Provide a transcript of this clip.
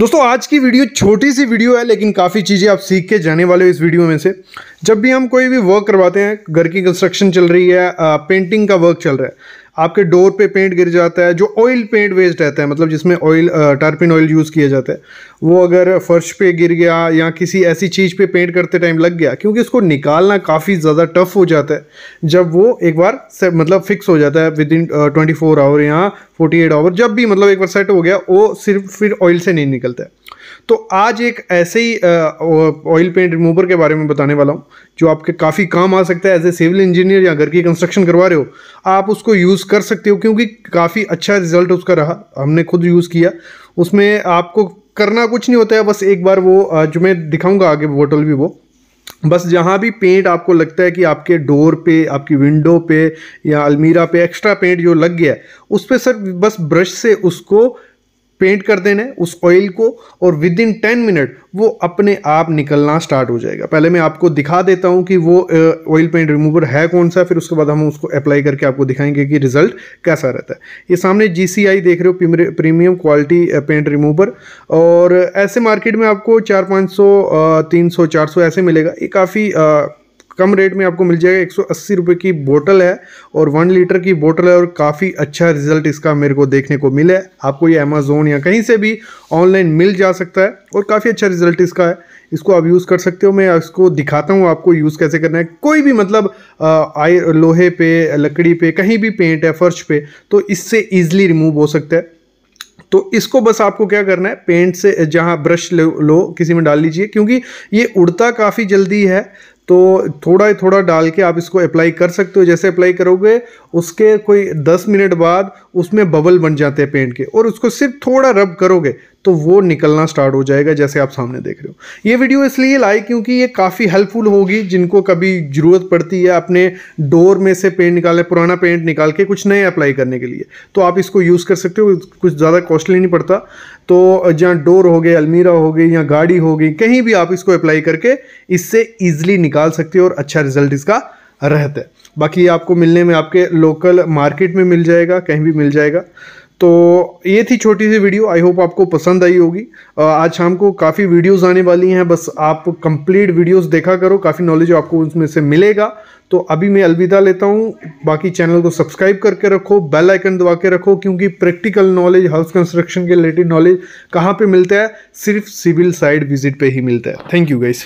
दोस्तों आज की वीडियो छोटी सी वीडियो है लेकिन काफ़ी चीज़ें आप सीख के जाने वाले हो इस वीडियो में से जब भी हम कोई भी वर्क करवाते हैं घर की कंस्ट्रक्शन चल रही है पेंटिंग का वर्क चल रहा है आपके डोर पे पेंट गिर जाता है जो ऑयल पेंट वेस्ट रहता है मतलब जिसमें ऑयल टर्पिन ऑयल यूज़ किया जाता है वो अगर फर्श पे गिर गया या किसी ऐसी चीज़ पे पेंट करते टाइम लग गया क्योंकि उसको निकालना काफ़ी ज़्यादा टफ हो जाता है जब वो एक बार से मतलब फिक्स हो जाता है within twenty four hour या फोर्टी एट आवर जब भी मतलब एक बार सेट हो गया वो सिर्फ फिर ऑयल से नहीं निकलता है तो आज एक ऐसे ही ऑयल पेंट रिमूवर के बारे में बताने वाला हूँ जो आपके काफ़ी काम आ सकता है एज ए सिविल इंजीनियर या घर की कंस्ट्रक्शन करवा रहे हो आप उसको यूज़ कर सकते हो क्योंकि काफ़ी अच्छा रिजल्ट उसका रहा हमने खुद यूज़ किया उसमें आपको करना कुछ नहीं होता है बस एक बार वो जो मैं दिखाऊंगा आगे बोटल भी वो बस जहाँ भी पेंट आपको लगता है कि आपके डोर पे आपकी विंडो पे या अलमीरा पे एक्स्ट्रा पेंट जो लग गया है उस पर सर बस ब्रश से उसको पेंट कर देना है उस ऑयल को और विद इन टेन मिनट वो अपने आप निकलना स्टार्ट हो जाएगा पहले मैं आपको दिखा देता हूँ कि वो ऑयल पेंट रिमूवर है कौन सा फिर उसके बाद हम उसको अप्लाई करके आपको दिखाएंगे कि रिजल्ट कैसा रहता है ये सामने जी देख रहे हो प्रीमियम क्वालिटी पेंट रिमूवर और ऐसे मार्केट में आपको चार पाँच सौ तीन सौ चार सौ ऐसे मिलेगा ये काफ़ी कम रेट में आपको मिल जाएगा एक सौ की बोतल है और वन लीटर की बोतल है और काफ़ी अच्छा रिजल्ट इसका मेरे को देखने को मिला है आपको ये अमेज़ोन या कहीं से भी ऑनलाइन मिल जा सकता है और काफ़ी अच्छा रिजल्ट इसका है इसको आप यूज़ कर सकते हो मैं इसको दिखाता हूँ आपको यूज़ कैसे करना है कोई भी मतलब आय लोहे पे लकड़ी पे कहीं भी पेंट है फर्श पे तो इससे ईजिली रिमूव हो सकता है तो इसको बस आपको क्या करना है पेंट से जहाँ ब्रश लो, लो किसी में डाल लीजिए क्योंकि ये उड़ता काफ़ी जल्दी है तो थोड़ा थोड़ा डाल के आप इसको अप्लाई कर सकते हो जैसे अप्लाई करोगे उसके कोई दस मिनट बाद उसमें बबल बन जाते हैं पेंट के और उसको सिर्फ थोड़ा रब करोगे तो वो निकलना स्टार्ट हो जाएगा जैसे आप सामने देख रहे हो ये वीडियो इसलिए लाई क्योंकि ये काफ़ी हेल्पफुल होगी जिनको कभी ज़रूरत पड़ती है अपने डोर में से पेंट निकाले पुराना पेंट निकाल के कुछ नए अप्लाई करने के लिए तो आप इसको यूज़ कर सकते हो कुछ ज़्यादा कॉस्टली नहीं पड़ता तो जहाँ डोर हो गए अलमीरा हो गई या गाड़ी हो गई कहीं भी आप इसको अप्लाई करके इससे ईजिली निकाल सकते हो और अच्छा रिजल्ट इसका रहता है बाकी आपको मिलने में आपके लोकल मार्केट में मिल जाएगा कहीं भी मिल जाएगा तो ये थी छोटी सी वीडियो आई होप आपको पसंद आई होगी आज शाम को काफ़ी वीडियोस आने वाली हैं बस आप कंप्लीट वीडियोस देखा करो काफ़ी नॉलेज आपको उसमें से मिलेगा तो अभी मैं अलविदा लेता हूँ बाकी चैनल को सब्सक्राइब करके रखो बेल आइकन दबा के रखो क्योंकि प्रैक्टिकल नॉलेज हाउस कंस्ट्रक्शन के रिलेटेड नॉलेज कहाँ पर मिलता है सिर्फ सिविल साइड विजिट पर ही मिलता है थैंक यू गाइज़